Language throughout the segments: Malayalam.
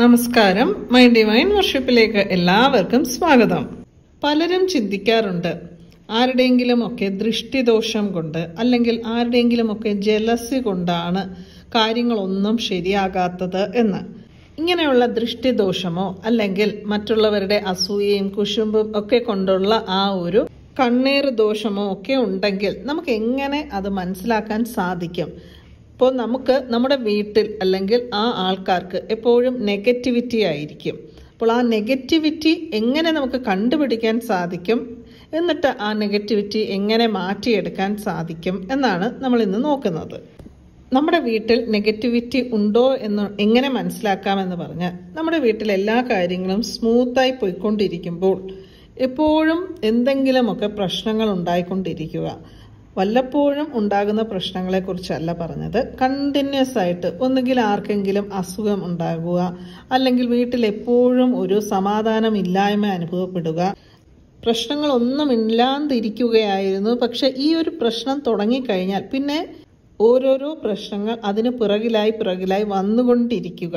നമസ്കാരം മൈ ഡിവൈൻ വർഷിപ്പിലേക്ക് എല്ലാവർക്കും സ്വാഗതം പലരും ചിന്തിക്കാറുണ്ട് ഒക്കെ ദൃഷ്ടിദോഷം കൊണ്ട് അല്ലെങ്കിൽ ഒക്കെ ജലസി കൊണ്ടാണ് കാര്യങ്ങളൊന്നും ശരിയാകാത്തത് എന്ന് ഇങ്ങനെയുള്ള ദൃഷ്ടിദോഷമോ അല്ലെങ്കിൽ മറ്റുള്ളവരുടെ അസൂയയും കുശുമ്പും ഒക്കെ കൊണ്ടുള്ള ആ ഒരു കണ്ണീർ ദോഷമോ ഒക്കെ ഉണ്ടെങ്കിൽ നമുക്ക് എങ്ങനെ അത് മനസ്സിലാക്കാൻ സാധിക്കും അപ്പോൾ നമുക്ക് നമ്മുടെ വീട്ടിൽ അല്ലെങ്കിൽ ആ ആൾക്കാർക്ക് എപ്പോഴും നെഗറ്റിവിറ്റി ആയിരിക്കും അപ്പോൾ ആ നെഗറ്റിവിറ്റി എങ്ങനെ നമുക്ക് കണ്ടുപിടിക്കാൻ സാധിക്കും എന്നിട്ട് ആ നെഗറ്റിവിറ്റി എങ്ങനെ മാറ്റിയെടുക്കാൻ സാധിക്കും എന്നാണ് നമ്മൾ ഇന്ന് നോക്കുന്നത് നമ്മുടെ വീട്ടിൽ നെഗറ്റിവിറ്റി ഉണ്ടോ എന്ന് എങ്ങനെ മനസ്സിലാക്കാമെന്ന് പറഞ്ഞാൽ നമ്മുടെ വീട്ടിൽ എല്ലാ കാര്യങ്ങളും സ്മൂത്തായി പോയിക്കൊണ്ടിരിക്കുമ്പോൾ എപ്പോഴും എന്തെങ്കിലുമൊക്കെ പ്രശ്നങ്ങൾ ഉണ്ടായിക്കൊണ്ടിരിക്കുക വല്ലപ്പോഴും ഉണ്ടാകുന്ന പ്രശ്നങ്ങളെക്കുറിച്ചല്ല പറഞ്ഞത് കണ്ടിന്യൂസ് ആയിട്ട് ഒന്നുകിൽ ആർക്കെങ്കിലും അസുഖം ഉണ്ടാകുക അല്ലെങ്കിൽ വീട്ടിൽ എപ്പോഴും ഒരു സമാധാനം ഇല്ലായ്മ അനുഭവപ്പെടുക പ്രശ്നങ്ങളൊന്നും ഇല്ലാതിരിക്കുകയായിരുന്നു പക്ഷെ ഈ ഒരു പ്രശ്നം തുടങ്ങിക്കഴിഞ്ഞാൽ പിന്നെ ഓരോരോ പ്രശ്നങ്ങൾ അതിന് പിറകിലായി പിറകിലായി വന്നുകൊണ്ടിരിക്കുക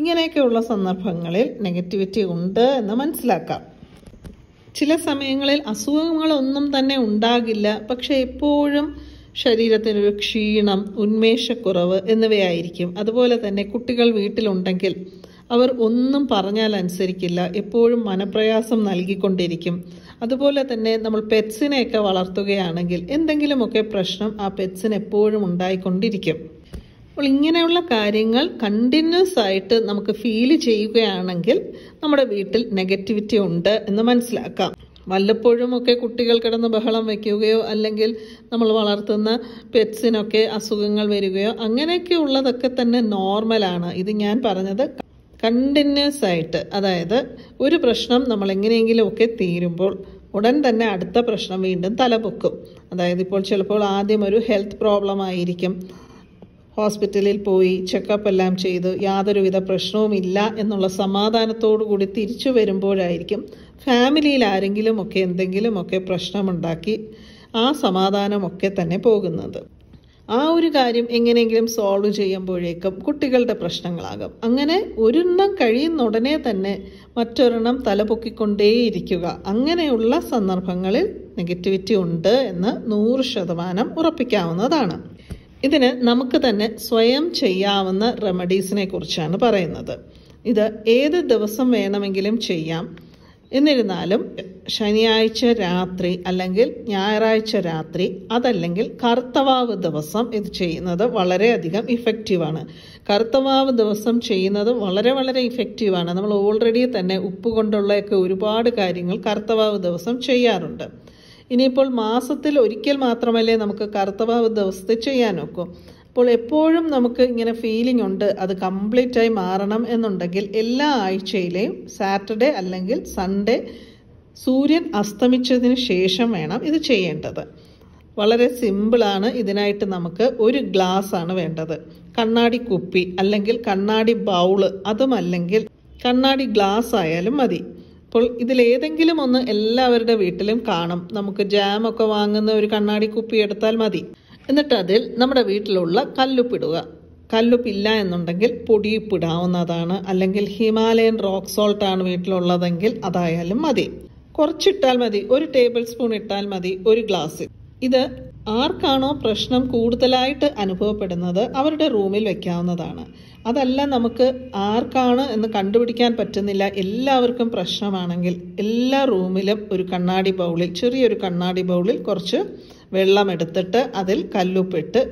ഇങ്ങനെയൊക്കെയുള്ള സന്ദർഭങ്ങളിൽ നെഗറ്റിവിറ്റി ഉണ്ട് എന്ന് മനസ്സിലാക്കാം ചില സമയങ്ങളിൽ അസുഖങ്ങളൊന്നും തന്നെ ഉണ്ടാകില്ല പക്ഷേ എപ്പോഴും ശരീരത്തിനൊരു ക്ഷീണം ഉന്മേഷക്കുറവ് എന്നിവയായിരിക്കും അതുപോലെ തന്നെ കുട്ടികൾ വീട്ടിലുണ്ടെങ്കിൽ അവർ ഒന്നും പറഞ്ഞാൽ അനുസരിക്കില്ല എപ്പോഴും മനപ്രയാസം നൽകിക്കൊണ്ടിരിക്കും അതുപോലെ തന്നെ നമ്മൾ പെറ്റ്സിനെയൊക്കെ വളർത്തുകയാണെങ്കിൽ എന്തെങ്കിലുമൊക്കെ പ്രശ്നം ആ പെറ്റ്സിന് എപ്പോഴും ഉണ്ടായിക്കൊണ്ടിരിക്കും അപ്പോൾ ഇങ്ങനെയുള്ള കാര്യങ്ങൾ കണ്ടിന്യൂസ് ആയിട്ട് നമുക്ക് ഫീൽ ചെയ്യുകയാണെങ്കിൽ നമ്മുടെ വീട്ടിൽ നെഗറ്റിവിറ്റി ഉണ്ട് എന്ന് മനസ്സിലാക്കാം വല്ലപ്പോഴും ഒക്കെ കുട്ടികൾ കിടന്ന് ബഹളം വയ്ക്കുകയോ അല്ലെങ്കിൽ നമ്മൾ വളർത്തുന്ന പെറ്റ്സിനൊക്കെ അസുഖങ്ങൾ വരികയോ അങ്ങനെയൊക്കെ ഉള്ളതൊക്കെ തന്നെ നോർമലാണ് ഇത് ഞാൻ പറഞ്ഞത് കണ്ടിന്യൂസ് ആയിട്ട് അതായത് ഒരു പ്രശ്നം നമ്മൾ എങ്ങനെയെങ്കിലുമൊക്കെ തീരുമ്പോൾ ഉടൻ തന്നെ അടുത്ത പ്രശ്നം വീണ്ടും തലപൊക്കും അതായത് ഇപ്പോൾ ചിലപ്പോൾ ആദ്യം ഒരു ഹെൽത്ത് പ്രോബ്ലം ആയിരിക്കും ഹോസ്പിറ്റലിൽ പോയി ചെക്കപ്പ് എല്ലാം ചെയ്തു യാതൊരുവിധ പ്രശ്നവുമില്ല എന്നുള്ള സമാധാനത്തോടു കൂടി തിരിച്ചു വരുമ്പോഴായിരിക്കും ഫാമിലിയിൽ ആരെങ്കിലുമൊക്കെ എന്തെങ്കിലുമൊക്കെ പ്രശ്നമുണ്ടാക്കി ആ സമാധാനമൊക്കെ തന്നെ പോകുന്നത് ആ ഒരു കാര്യം എങ്ങനെയെങ്കിലും സോൾവ് ചെയ്യുമ്പോഴേക്കും കുട്ടികളുടെ പ്രശ്നങ്ങളാകും അങ്ങനെ ഒരെണ്ണം കഴിയുന്ന ഉടനെ തന്നെ മറ്റൊരെണ്ണം തലപൊക്കിക്കൊണ്ടേയിരിക്കുക അങ്ങനെയുള്ള സന്ദർഭങ്ങളിൽ നെഗറ്റിവിറ്റി ഉണ്ട് എന്ന് നൂറ് ശതമാനം ഉറപ്പിക്കാവുന്നതാണ് ഇതിന് നമുക്ക് തന്നെ സ്വയം ചെയ്യാവുന്ന റെമഡീസിനെ കുറിച്ചാണ് പറയുന്നത് ഇത് ഏത് ദിവസം വേണമെങ്കിലും ചെയ്യാം എന്നിരുന്നാലും ശനിയാഴ്ച രാത്രി അല്ലെങ്കിൽ ഞായറാഴ്ച രാത്രി അതല്ലെങ്കിൽ കറുത്തവാവ് ദിവസം ഇത് ചെയ്യുന്നത് വളരെയധികം ഇഫക്റ്റീവാണ് കറുത്തവാവ് ദിവസം ചെയ്യുന്നത് വളരെ വളരെ ഇഫക്റ്റീവാണ് നമ്മൾ ഓൾറെഡി തന്നെ ഉപ്പ് കൊണ്ടുള്ളയൊക്കെ ഒരുപാട് കാര്യങ്ങൾ കറുത്തവാവ് ദിവസം ചെയ്യാറുണ്ട് ഇനിയിപ്പോൾ മാസത്തിൽ ഒരിക്കൽ മാത്രമല്ലേ നമുക്ക് കറുത്തവാവ് ദിവസത്തെ ചെയ്യാനൊക്കൂ അപ്പോൾ എപ്പോഴും നമുക്ക് ഇങ്ങനെ ഫീലിംഗ് ഉണ്ട് അത് കംപ്ലീറ്റ് ആയി മാറണം എന്നുണ്ടെങ്കിൽ എല്ലാ ആഴ്ചയിലെയും സാറ്റർഡേ അല്ലെങ്കിൽ സൺഡേ സൂര്യൻ അസ്തമിച്ചതിന് ശേഷം വേണം ഇത് ചെയ്യേണ്ടത് വളരെ സിമ്പിളാണ് ഇതിനായിട്ട് നമുക്ക് ഒരു ഗ്ലാസ് ആണ് വേണ്ടത് കണ്ണാടി കുപ്പി അല്ലെങ്കിൽ കണ്ണാടി ബൗള് അതുമല്ലെങ്കിൽ കണ്ണാടി ഗ്ലാസ് ആയാലും മതി അപ്പോൾ ഇതിലേതെങ്കിലും ഒന്ന് എല്ലാവരുടെ വീട്ടിലും കാണും നമുക്ക് ജാം ഒക്കെ വാങ്ങുന്ന ഒരു കണ്ണാടി കുപ്പി എടുത്താൽ മതി എന്നിട്ട് അതിൽ നമ്മുടെ വീട്ടിലുള്ള കല്ലുപ്പിടുക കല്ലുപ്പില്ല എന്നുണ്ടെങ്കിൽ പൊടിയിപ്പിടാവുന്നതാണ് അല്ലെങ്കിൽ ഹിമാലയൻ റോക്ക് സോൾട്ട് ആണ് വീട്ടിലുള്ളതെങ്കിൽ അതായാലും മതി കുറച്ചിട്ടാൽ മതി ഒരു ടേബിൾ സ്പൂൺ ഇട്ടാൽ മതി ഒരു ഗ്ലാസ് ഇത് ആർക്കാണോ പ്രശ്നം കൂടുതലായിട്ട് അനുഭവപ്പെടുന്നത് അവരുടെ റൂമിൽ വെക്കാവുന്നതാണ് അതല്ല നമുക്ക് ആർക്കാണ് എന്ന് കണ്ടുപിടിക്കാൻ പറ്റുന്നില്ല എല്ലാവർക്കും പ്രശ്നമാണെങ്കിൽ എല്ലാ റൂമിലും ഒരു കണ്ണാടി ബൗളിൽ ചെറിയൊരു കണ്ണാടി ബൗളിൽ കുറച്ച് വെള്ളം എടുത്തിട്ട് അതിൽ കല്ലുപ്പിട്ട്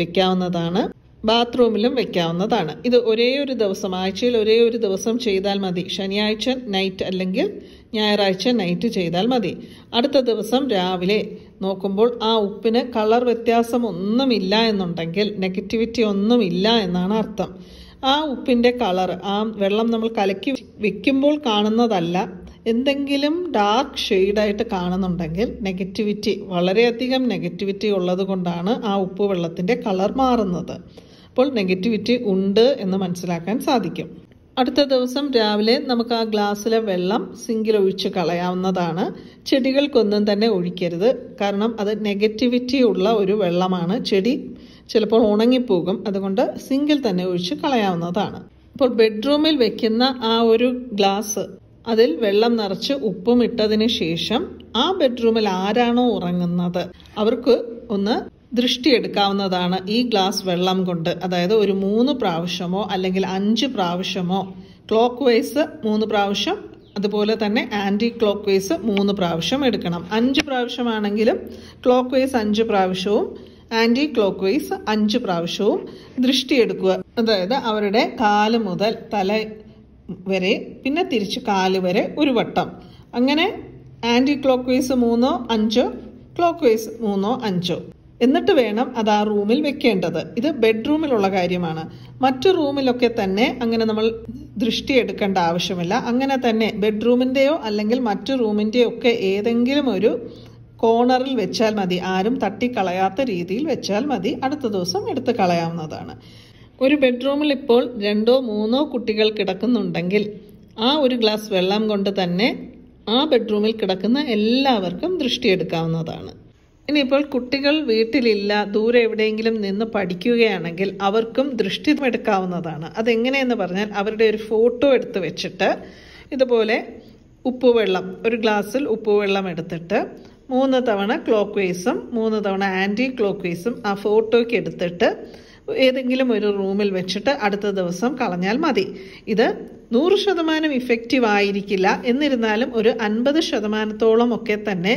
വെക്കാവുന്നതാണ് ബാത്റൂമിലും വെക്കാവുന്നതാണ് ഇത് ഒരേ ഒരു ദിവസം ആഴ്ചയിൽ ഒരേ ഒരു ദിവസം ചെയ്താൽ മതി ശനിയാഴ്ച നൈറ്റ് അല്ലെങ്കിൽ ഞായറാഴ്ച നൈറ്റ് ചെയ്താൽ മതി അടുത്ത ദിവസം രാവിലെ നോക്കുമ്പോൾ ആ ഉപ്പിന് കളർ വ്യത്യാസം ഒന്നുമില്ല എന്നുണ്ടെങ്കിൽ നെഗറ്റിവിറ്റി ഒന്നുമില്ല എന്നാണ് അർത്ഥം ആ ഉപ്പിൻ്റെ കളർ ആ വെള്ളം നമ്മൾ കലക്കി വെക്കുമ്പോൾ കാണുന്നതല്ല എന്തെങ്കിലും ഡാർക്ക് ഷെയ്ഡായിട്ട് കാണുന്നുണ്ടെങ്കിൽ നെഗറ്റിവിറ്റി വളരെയധികം നെഗറ്റിവിറ്റി ഉള്ളത് കൊണ്ടാണ് ആ ഉപ്പ് വെള്ളത്തിൻ്റെ കളർ മാറുന്നത് അപ്പോൾ നെഗറ്റിവിറ്റി ഉണ്ട് എന്ന് മനസ്സിലാക്കാൻ സാധിക്കും അടുത്ത ദിവസം രാവിലെ നമുക്ക് ആ ഗ്ലാസ്സിലെ വെള്ളം സിങ്കിൽ ഒഴിച്ച് കളയാവുന്നതാണ് ചെടികൾക്കൊന്നും തന്നെ ഒഴിക്കരുത് കാരണം അത് നെഗറ്റിവിറ്റി ഉള്ള ഒരു വെള്ളമാണ് ചെടി ചിലപ്പോൾ ഉണങ്ങിപ്പോകും അതുകൊണ്ട് സിങ്കിൽ തന്നെ ഒഴിച്ച് കളയാവുന്നതാണ് ഇപ്പോൾ ബെഡ്റൂമിൽ വെക്കുന്ന ആ ഒരു ഗ്ലാസ് അതിൽ വെള്ളം നിറച്ച് ഉപ്പും ഇട്ടതിന് ശേഷം ആ ബെഡ്റൂമിൽ ആരാണോ ഉറങ്ങുന്നത് അവർക്ക് ഒന്ന് ദൃഷ്ടിയെടുക്കാവുന്നതാണ് ഈ ഗ്ലാസ് വെള്ളം കൊണ്ട് അതായത് ഒരു മൂന്ന് പ്രാവശ്യമോ അല്ലെങ്കിൽ അഞ്ച് പ്രാവശ്യമോ ക്ലോക്ക് വൈസ് മൂന്ന് പ്രാവശ്യം അതുപോലെ തന്നെ ആൻറ്റി ക്ലോക്ക് വൈസ് മൂന്ന് പ്രാവശ്യം എടുക്കണം അഞ്ച് പ്രാവശ്യമാണെങ്കിലും ക്ലോക്ക് വൈസ് അഞ്ച് പ്രാവശ്യവും ആൻറ്റി ക്ലോക്ക് വൈസ് അഞ്ച് പ്രാവശ്യവും ദൃഷ്ടിയെടുക്കുക അതായത് അവരുടെ കാല് മുതൽ തല വരെ പിന്നെ തിരിച്ച് കാല് വരെ ഒരു വട്ടം അങ്ങനെ ആൻറ്റി ക്ലോക്ക് വൈസ് മൂന്നോ അഞ്ചോ ക്ലോക്ക് വൈസ് മൂന്നോ അഞ്ചോ എന്നിട്ട് വേണം അത് ആ റൂമിൽ വെക്കേണ്ടത് ഇത് ബെഡ്റൂമിലുള്ള കാര്യമാണ് മറ്റു റൂമിലൊക്കെ തന്നെ അങ്ങനെ നമ്മൾ ദൃഷ്ടി എടുക്കേണ്ട ആവശ്യമില്ല അങ്ങനെ തന്നെ ബെഡ്റൂമിൻ്റെയോ അല്ലെങ്കിൽ മറ്റു റൂമിൻ്റെയോ ഒക്കെ ഏതെങ്കിലും ഒരു കോണറിൽ വെച്ചാൽ മതി ആരും തട്ടിക്കളയാത്ത രീതിയിൽ വെച്ചാൽ മതി അടുത്ത ദിവസം എടുത്ത് കളയാവുന്നതാണ് ഒരു ബെഡ്റൂമിൽ ഇപ്പോൾ രണ്ടോ മൂന്നോ കുട്ടികൾ കിടക്കുന്നുണ്ടെങ്കിൽ ആ ഒരു ഗ്ലാസ് വെള്ളം കൊണ്ട് തന്നെ ആ ബെഡ്റൂമിൽ കിടക്കുന്ന എല്ലാവർക്കും ദൃഷ്ടിയെടുക്കാവുന്നതാണ് ഇനിയിപ്പോൾ കുട്ടികൾ വീട്ടിലില്ല ദൂരെ എവിടെയെങ്കിലും നിന്ന് പഠിക്കുകയാണെങ്കിൽ അവർക്കും ദൃഷ്ടി എടുക്കാവുന്നതാണ് അതെങ്ങനെയെന്ന് പറഞ്ഞാൽ അവരുടെ ഒരു ഫോട്ടോ എടുത്ത് വെച്ചിട്ട് ഇതുപോലെ ഉപ്പുവെള്ളം ഒരു ഗ്ലാസ്സിൽ ഉപ്പുവെള്ളം എടുത്തിട്ട് മൂന്ന് തവണ ക്ലോക്ക് വേസും മൂന്ന് തവണ ആൻറ്റി ക്ലോക്ക് വേസും ആ ഫോട്ടോയ്ക്ക് എടുത്തിട്ട് ഏതെങ്കിലും ഒരു റൂമിൽ വെച്ചിട്ട് അടുത്ത ദിവസം കളഞ്ഞാൽ മതി ഇത് നൂറ് ശതമാനം ഇഫക്റ്റീവ് ആയിരിക്കില്ല എന്നിരുന്നാലും ഒരു അൻപത് ശതമാനത്തോളം ഒക്കെ തന്നെ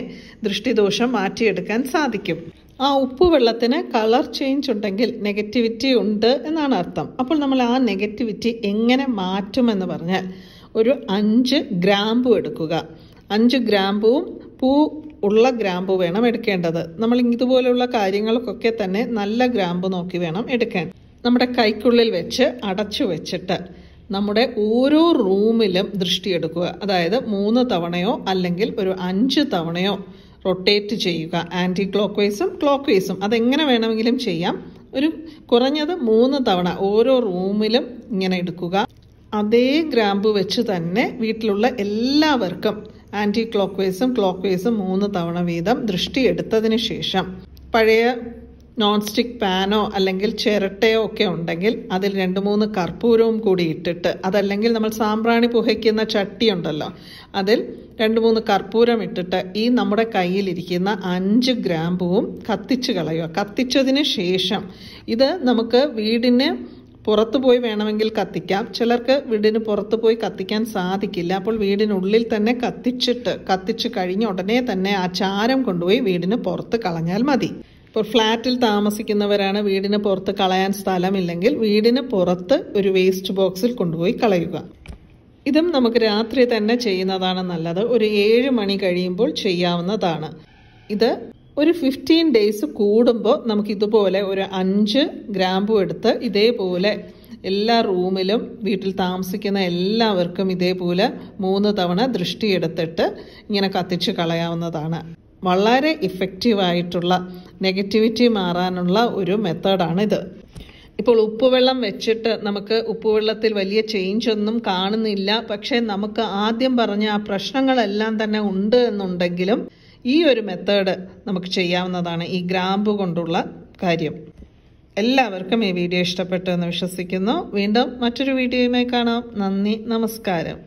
ദൃഷ്ടിദോഷം മാറ്റിയെടുക്കാൻ സാധിക്കും ആ ഉപ്പ് വെള്ളത്തിന് കളർ ചേഞ്ച് ഉണ്ടെങ്കിൽ നെഗറ്റിവിറ്റി ഉണ്ട് എന്നാണ് അർത്ഥം അപ്പോൾ നമ്മൾ ആ നെഗറ്റിവിറ്റി എങ്ങനെ മാറ്റുമെന്ന് പറഞ്ഞാൽ ഒരു അഞ്ച് ഗ്രാമ്പു എടുക്കുക അഞ്ച് ഗ്രാമ്പുവും പൂ ഉള്ള ഗ്രാമ്പ് വേണം എടുക്കേണ്ടത് നമ്മൾ ഇതുപോലെയുള്ള കാര്യങ്ങൾക്കൊക്കെ തന്നെ നല്ല ഗ്രാമ്പ് നോക്കി വേണം എടുക്കാൻ നമ്മുടെ കൈക്കുള്ളിൽ വെച്ച് അടച്ചു വെച്ചിട്ട് നമ്മുടെ ഓരോ റൂമിലും ദൃഷ്ടിയെടുക്കുക അതായത് മൂന്ന് തവണയോ അല്ലെങ്കിൽ ഒരു അഞ്ച് തവണയോ റൊട്ടേറ്റ് ചെയ്യുക ആൻറ്റി ക്ലോക്ക് വൈസും ക്ലോക്ക് വൈസും അതെങ്ങനെ വേണമെങ്കിലും ചെയ്യാം ഒരു കുറഞ്ഞത് മൂന്ന് തവണ ഓരോ റൂമിലും ഇങ്ങനെ എടുക്കുക അതേ ഗ്രാമ്പ് വെച്ച് തന്നെ വീട്ടിലുള്ള എല്ലാവർക്കും ആൻറ്റി ക്ലോക്ക് വൈസും ക്ലോക്ക് വൈസും മൂന്ന് തവണ വീതം ദൃഷ്ടിയെടുത്തതിന് ശേഷം പഴയ നോൺ സ്റ്റിക്ക് പാനോ അല്ലെങ്കിൽ ചിരട്ടയോ ഒക്കെ ഉണ്ടെങ്കിൽ അതിൽ രണ്ട് മൂന്ന് കർപ്പൂരവും കൂടി ഇട്ടിട്ട് അതല്ലെങ്കിൽ നമ്മൾ സാമ്പ്രാണി പുഹയ്ക്കുന്ന ചട്ടി ഉണ്ടല്ലോ അതിൽ രണ്ട് മൂന്ന് കർപ്പൂരം ഇട്ടിട്ട് ഈ നമ്മുടെ കയ്യിലിരിക്കുന്ന അഞ്ച് ഗ്രാമ്പുവും കത്തിച്ച് കളയുക കത്തിച്ചതിന് ശേഷം ഇത് നമുക്ക് വീടിന് പുറത്തു പോയി വേണമെങ്കിൽ കത്തിക്കാം ചിലർക്ക് വീടിന് പുറത്തു പോയി കത്തിക്കാൻ സാധിക്കില്ല അപ്പോൾ വീടിനുള്ളിൽ തന്നെ കത്തിച്ചിട്ട് കത്തിച്ചു കഴിഞ്ഞ ഉടനെ തന്നെ ആ ചാരം കൊണ്ടുപോയി വീടിന് പുറത്ത് കളഞ്ഞാൽ മതി ഇപ്പോൾ ഫ്ലാറ്റിൽ താമസിക്കുന്നവരാണ് വീടിന് പുറത്ത് കളയാൻ സ്ഥലമില്ലെങ്കിൽ വീടിന് പുറത്ത് ഒരു വേസ്റ്റ് ബോക്സിൽ കൊണ്ടുപോയി കളയുക ഇതും നമുക്ക് രാത്രി തന്നെ ചെയ്യുന്നതാണ് നല്ലത് ഒരു ഏഴ് മണി കഴിയുമ്പോൾ ചെയ്യാവുന്നതാണ് ഇത് ഒരു ഫിഫ്റ്റീൻ ഡേയ്സ് കൂടുമ്പോൾ നമുക്കിതുപോലെ ഒരു അഞ്ച് ഗ്രാമ്പു എടുത്ത് ഇതേപോലെ എല്ലാ റൂമിലും വീട്ടിൽ താമസിക്കുന്ന എല്ലാവർക്കും ഇതേപോലെ മൂന്ന് തവണ ദൃഷ്ടിയെടുത്തിട്ട് ഇങ്ങനെ കത്തിച്ച് കളയാവുന്നതാണ് വളരെ ഇഫക്റ്റീവായിട്ടുള്ള നെഗറ്റിവിറ്റി മാറാനുള്ള ഒരു മെത്തേഡാണിത് ഇപ്പോൾ ഉപ്പുവെള്ളം വെച്ചിട്ട് നമുക്ക് ഉപ്പുവെള്ളത്തിൽ വലിയ ചേഞ്ച് ഒന്നും കാണുന്നില്ല പക്ഷേ നമുക്ക് ആദ്യം പറഞ്ഞ ആ പ്രശ്നങ്ങളെല്ലാം തന്നെ ഉണ്ട് എന്നുണ്ടെങ്കിലും ഈ ഒരു മെത്തേഡ് നമുക്ക് ചെയ്യാവുന്നതാണ് ഈ ഗ്രാമ്പ് കൊണ്ടുള്ള കാര്യം എല്ലാവർക്കും ഈ വീഡിയോ ഇഷ്ടപ്പെട്ടു എന്ന് വിശ്വസിക്കുന്നു വീണ്ടും മറ്റൊരു വീഡിയോയുമായി കാണാം നന്ദി നമസ്കാരം